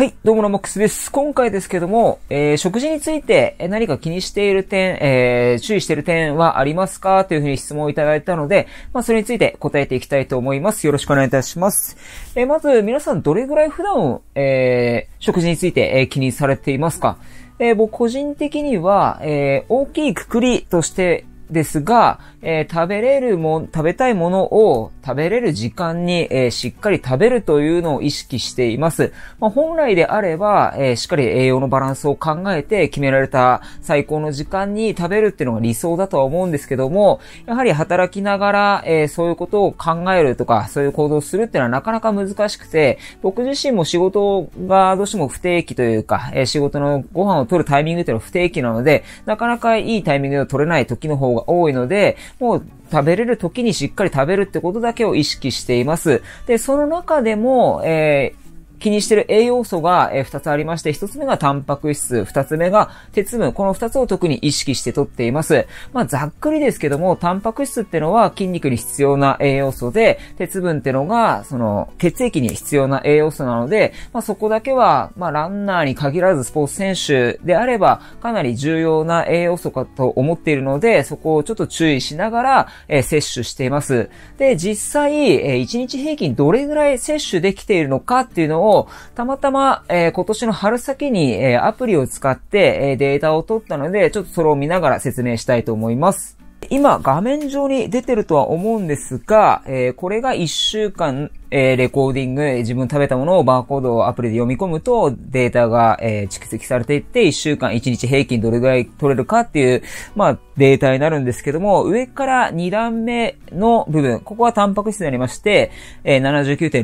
はい、どうもラマックスです。今回ですけども、えー、食事について何か気にしている点、えー、注意している点はありますかというふうに質問をいただいたので、まあ、それについて答えていきたいと思います。よろしくお願いいたします。えー、まず、皆さんどれぐらい普段、えー、食事について、えー、気にされていますかえー、僕個人的には、えー、大きいくくりとして、ですが、えー、食べれるも、食べたいものを食べれる時間に、えー、しっかり食べるというのを意識しています。まあ、本来であれば、えー、しっかり栄養のバランスを考えて決められた最高の時間に食べるっていうのが理想だとは思うんですけども、やはり働きながら、えそういうことを考えるとか、そういう行動をするっていうのはなかなか難しくて、僕自身も仕事がどうしても不定期というか、え仕事のご飯を取るタイミングっていうのは不定期なので、なかなかいいタイミングを取れない時の方がが多いので、もう食べれる時にしっかり食べるってことだけを意識しています。で、その中でも、えー気にしてる栄養素が、え2つありまして、1つ目がタンパク質、2つ目が鉄分、この2つを特に意識して取っています。まあ、ざっくりですけども、タンパク質ってのは筋肉に必要な栄養素で、鉄分ってのが、その、血液に必要な栄養素なので、まあ、そこだけは、まあ、ランナーに限らずスポーツ選手であれば、かなり重要な栄養素かと思っているので、そこをちょっと注意しながら、えー、摂取しています。で、実際、えー、1日平均どれぐらい摂取できているのかっていうのを、たまたま、えー、今年の春先に、えー、アプリを使って、えー、データを取ったので、ちょっとそれを見ながら説明したいと思います。今、画面上に出てるとは思うんですが、えー、これが1週間えー、レコーディング、自分食べたものをバーコードをアプリで読み込むと、データが、えー、蓄積されていって、1週間、1日平均どれぐらい取れるかっていう、まあ、データになるんですけども、上から2段目の部分、ここはタンパク質になりまして、えー、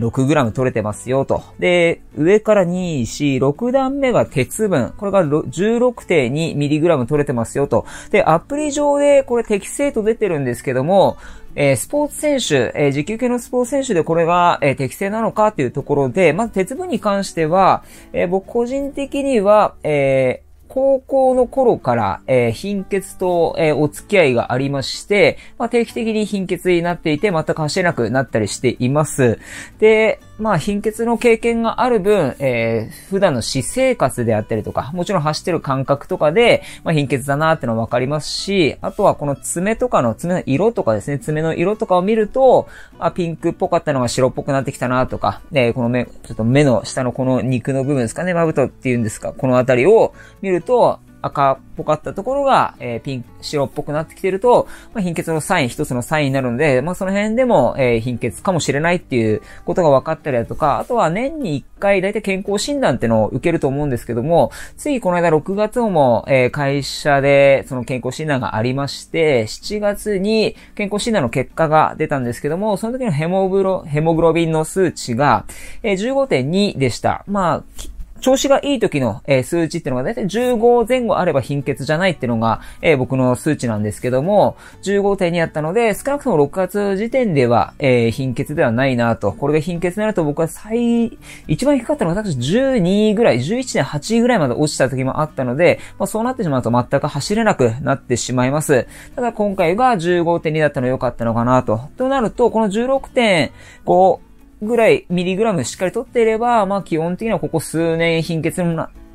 79.6g 取れてますよと。で、上から2、4、6段目が鉄分、これが 16.2mg 取れてますよと。で、アプリ上でこれ適正と出てるんですけども、えー、スポーツ選手、えー、時給系のスポーツ選手でこれが、えー、適正なのかというところで、まず鉄分に関しては、えー、僕個人的には、えー高校の頃から、えー、貧血と、えー、お付き合いがありまして、まあ、定期的に貧血になっていて、全く走れなくなったりしています。で、まあ、貧血の経験がある分、えー、普段の私生活であったりとか、もちろん走ってる感覚とかで、まあ、貧血だなってのはわかりますし、あとはこの爪とかの、爪の色とかですね、爪の色とかを見ると、あ、ピンクっぽかったのが白っぽくなってきたなとか、で、この目、ちょっと目の下のこの肉の部分ですかね、まぶとっていうんですか、このあたりを見ると、赤っぽかったところが、えー、ピン、白っぽくなってきてると、まあ、貧血のサイン、一つのサインになるので、まあ、その辺でも、えー、貧血かもしれないっていうことが分かったりだとか、あとは年に一回、だいたい健康診断ってのを受けると思うんですけども、ついこの間6月も、えー、会社でその健康診断がありまして、7月に健康診断の結果が出たんですけども、その時のヘモグロ、ヘモグロビンの数値が、えー、15.2でした。まあ、調子がいい時の、えー、数値っていうのが大体15前後あれば貧血じゃないっていうのが、えー、僕の数値なんですけども、15.2あったので、少なくとも6月時点では、えー、貧血ではないなと。これが貧血になると僕は最、一番低かったのが私12ぐらい、11.8ぐらいまで落ちた時もあったので、まあ、そうなってしまうと全く走れなくなってしまいます。ただ今回が15.2だったの良かったのかなと。となると、この16.5、ぐらい、ミリグラムしっかりとっていれば、まあ基本的にはここ数年貧血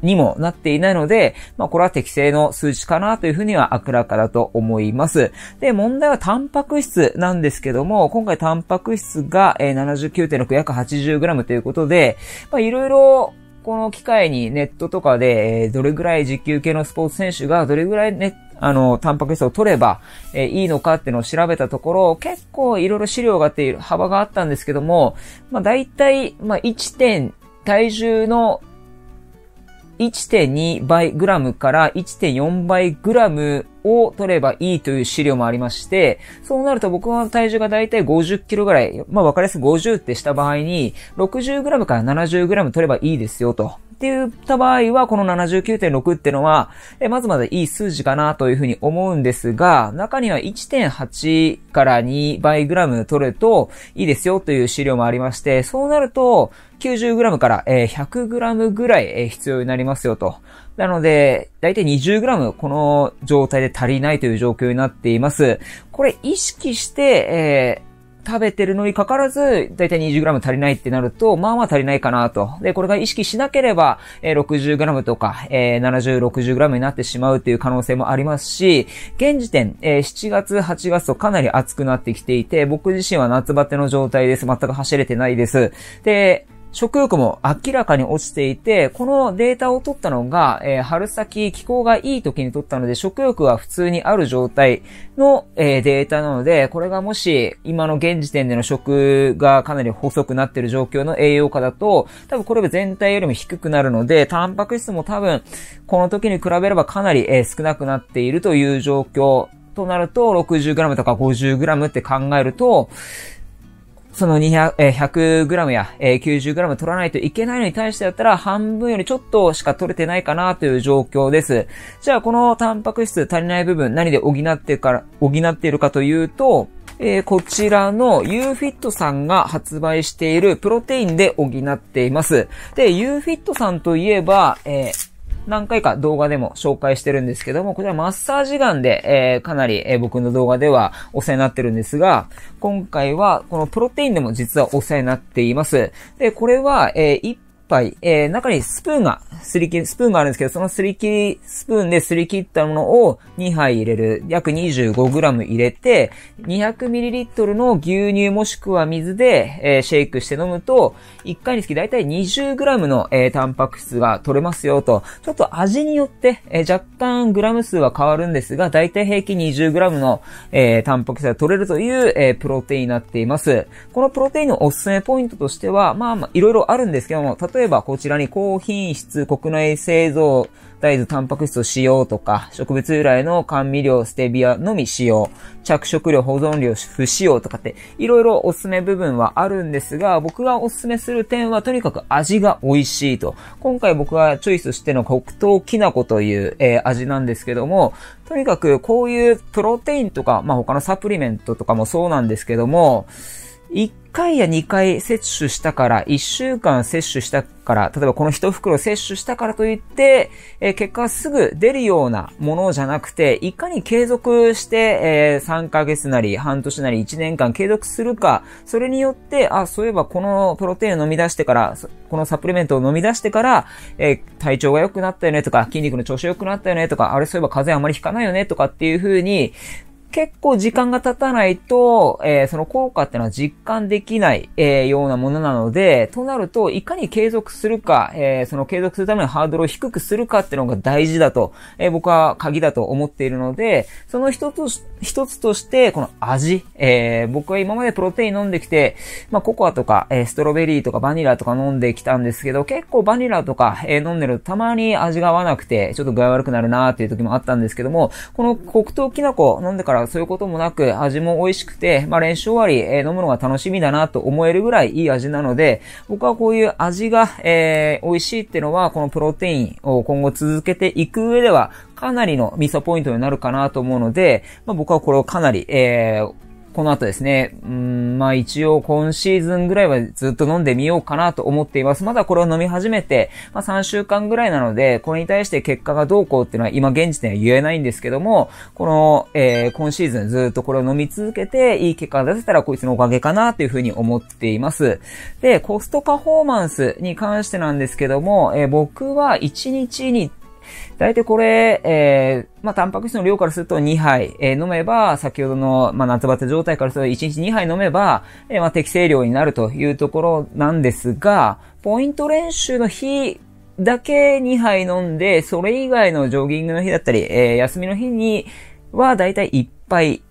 にもなっていないので、まあこれは適正の数値かなというふうには明らかだと思います。で、問題はタンパク質なんですけども、今回タンパク質が79.6約 80g ということで、まあいろいろこの機会にネットとかで、どれぐらい時給系のスポーツ選手がどれぐらいネッあの、タンパク質を取れば、えー、いいのかっていうのを調べたところ、結構いろいろ資料があって、幅があったんですけども、まあ大体、まあ1点、体重の1.2倍グラムから1.4倍グラムを取ればいいという資料もありまして、そうなると僕の体重がだいたい50キロぐらい、まあ分かりやすく50ってした場合に、60グラムから70グラム取ればいいですよと。って言った場合は、この79.6ってのは、えまずまずいい数字かなというふうに思うんですが、中には1.8から2倍グラム取るといいですよという資料もありまして、そうなると、90g から 100g ぐらい必要になりますよと。なので、だいたい 20g この状態で足りないという状況になっています。これ意識して、えー食べてるのにかかわらず、だいたい 20g 足りないってなると、まあまあ足りないかなと。で、これが意識しなければ、えー、60g とか、えー、70、60g になってしまうという可能性もありますし、現時点、えー、7月、8月とかなり暑くなってきていて、僕自身は夏バテの状態です。全く走れてないです。で、食欲も明らかに落ちていて、このデータを取ったのが、えー、春先気候がいい時に取ったので、食欲は普通にある状態の、えー、データなので、これがもし今の現時点での食がかなり細くなっている状況の栄養価だと、多分これが全体よりも低くなるので、タンパク質も多分この時に比べればかなり、えー、少なくなっているという状況となると、60g とか 50g って考えると、その200、え 100g や、え 90g 取らないといけないのに対してだったら半分よりちょっとしか取れてないかなという状況です。じゃあこのタンパク質足りない部分何で補ってから、補っているかというと、えー、こちらの UFIT さんが発売しているプロテインで補っています。で、UFIT さんといえば、えー何回か動画でも紹介してるんですけども、これはマッサージガンで、えー、かなり、えー、僕の動画ではお世話になってるんですが、今回はこのプロテインでも実はお世話になっています。で、これは、えー、杯、えー、中にスプーンが、すり切り、スプーンがあるんですけど、そのすり切り、スプーンですり切ったものを2杯入れる、約 25g 入れて、200ml の牛乳もしくは水で、えー、シェイクして飲むと、1回につきだいたい 20g の、えー、タンパク質が取れますよと、ちょっと味によって、えー、若干グラム数は変わるんですが、だいたい平均 20g の、えー、タンパク質が取れるという、えー、プロテインになっています。このプロテインのおすすめポイントとしては、まあまあ、いろいろあるんですけども、例え例えばこちらに高品質国内製造大豆タンパク質を使用とか、植物由来の甘味料ステビアのみ使用、着色料保存料不使用とかって、いろいろおすすめ部分はあるんですが、僕がおすすめする点はとにかく味が美味しいと。今回僕がチョイスしての黒糖きな粉という、えー、味なんですけども、とにかくこういうプロテインとか、まあ、他のサプリメントとかもそうなんですけども、1回や2回摂取したから、1週間摂取したから、例えばこの1袋摂取したからといって、え結果すぐ出るようなものじゃなくて、いかに継続して、え3ヶ月なり、半年なり、1年間継続するか、それによって、あ、そういえばこのプロテインを飲み出してから、このサプリメントを飲み出してから、え体調が良くなったよねとか、筋肉の調子良くなったよねとか、あれそういえば風邪あまりひかないよねとかっていう風に、結構時間が経たないと、えー、その効果ってのは実感できない、えー、ようなものなので、となると、いかに継続するか、えー、その継続するためのハードルを低くするかっていうのが大事だと、え僕は鍵だと思っているので、その一つ、一つとして、この味、え僕は今までプロテイン飲んできて、まあ、ココアとか、えストロベリーとかバニラとか飲んできたんですけど、結構バニラとか、え飲んでるとたまに味が合わなくて、ちょっと具合悪くなるなーっていう時もあったんですけども、この黒糖きな粉飲んでからそういうこともなく味も美味しくて、まあ練習終わり、えー、飲むのが楽しみだなと思えるぐらいいい味なので、僕はこういう味が、えー、美味しいっていうのは、このプロテインを今後続けていく上では、かなりのミソポイントになるかなと思うので、まあ、僕はこれをかなり、えーこの後ですね、うん、まあ一応今シーズンぐらいはずっと飲んでみようかなと思っています。まだこれを飲み始めて、まあ3週間ぐらいなので、これに対して結果がどうこうっていうのは今現時点は言えないんですけども、この、えー、今シーズンずっとこれを飲み続けて、いい結果が出せたらこいつのおかげかなというふうに思っています。で、コストパフォーマンスに関してなんですけども、えー、僕は1日に大体これ、えー、まあ、タンパク質の量からすると2杯、えー、飲めば、先ほどの、まあ、夏バテ状態からすると1日2杯飲めば、えー、まあ、適正量になるというところなんですが、ポイント練習の日だけ2杯飲んで、それ以外のジョギングの日だったり、えー、休みの日には、だいたい1杯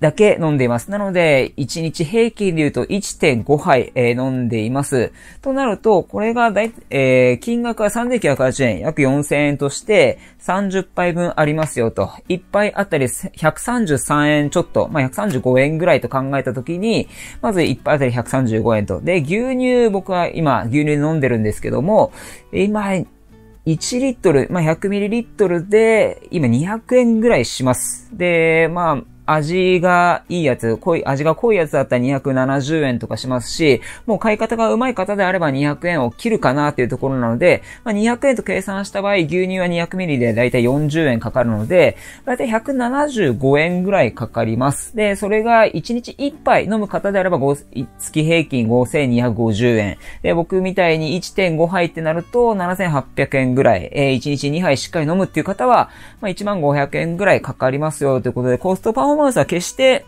だけ飲んでいます。なので、1日平均で言うと1.5杯、えー、飲んでいます。となると、これがえー、金額は3980円、約4000円として、30杯分ありますよと。1杯あたり133円ちょっと、まあ、135円ぐらいと考えたときに、まず1杯あたり135円と。で、牛乳、僕は今、牛乳飲んでるんですけども、今、1リットル、まあ、100ミリリットルで、今200円ぐらいします。で、まあ、味がいいやつ、濃い、味が濃いやつだったら270円とかしますし、もう買い方がうまい方であれば200円を切るかなっていうところなので、まあ、200円と計算した場合、牛乳は 200ml でだいたい40円かかるので、だいたい175円ぐらいかかります。で、それが1日1杯飲む方であれば、月平均5250円。で、僕みたいに1.5杯ってなると、7800円ぐらい、えー、1日2杯しっかり飲むっていう方は、まあ、1万500円ぐらいかかりますよということで、コストパフォーマウスは決して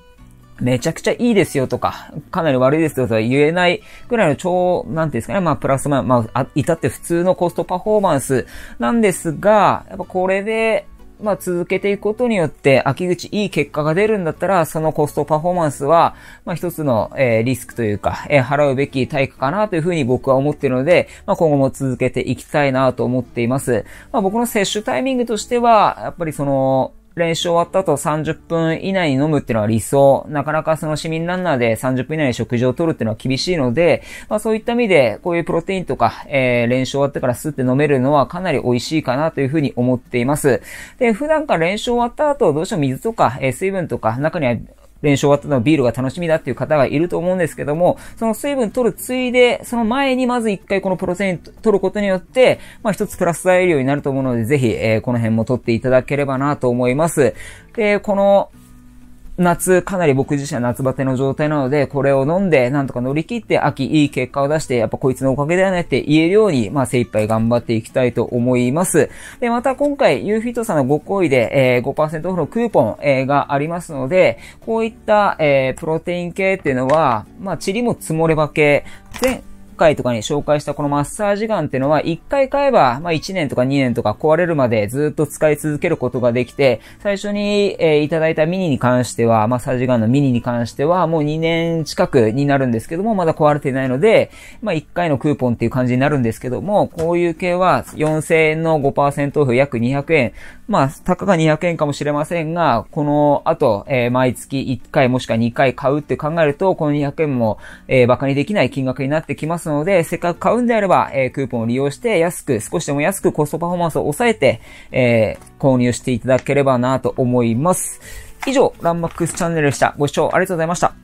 めちゃくちゃいいですよとか、かなり悪いですよとは言えないぐらいの超、なんていうんですかね、まあ、プラスマまあ、至って普通のコストパフォーマンスなんですが、やっぱこれで、まあ、続けていくことによって、秋口いい結果が出るんだったら、そのコストパフォーマンスは、まあ、一つの、えー、リスクというか、えー、払うべき対価かなというふうに僕は思っているので、まあ、今後も続けていきたいなと思っています。まあ、僕の接種タイミングとしては、やっぱりその、練習終わった後30分以内に飲むっていうのは理想。なかなかその市民ランナーで30分以内に食事をとるっていうのは厳しいので、まあそういった意味で、こういうプロテインとか、えー、練習終わってからスって飲めるのはかなり美味しいかなというふうに思っています。で、普段から練習終わった後、どうしても水とか、えー、水分とか、中には練習終わったのビールが楽しみだっていう方がいると思うんですけども、その水分取るついで、その前にまず一回このプロテイン取ることによって、まあ一つプラス材料になると思うので、ぜひ、えー、この辺も取っていただければなと思います。で、この、夏、かなり僕自身は夏バテの状態なので、これを飲んで、なんとか乗り切って、秋いい結果を出して、やっぱこいつのおかげだよねって言えるように、まあ精一杯頑張っていきたいと思います。で、また今回、ユーフィットさんのご好意で、えー、5%オフのクーポン、えー、がありますので、こういった、えー、プロテイン系っていうのは、まあ、リも積もれば系、全、回とかに紹介したこのマッサージガンっていうのは、一回買えば、まあ、1年とか2年とか壊れるまでずっと使い続けることができて、最初に、えー、いただいたミニに関しては、マッサージガンのミニに関しては、もう2年近くになるんですけども、まだ壊れてないので、まあ、1回のクーポンっていう感じになるんですけども、こういう系は4000円の5%オフ約200円。まあ、たかが200円かもしれませんが、この後、えー、毎月1回もしくは2回買うって考えると、この200円も、えー、馬鹿にできない金額になってきますので、せっかく買うんであれば、えー、クーポンを利用して安く、少しでも安くコストパフォーマンスを抑えて、えー、購入していただければなと思います。以上、ランマックスチャンネルでした。ご視聴ありがとうございました。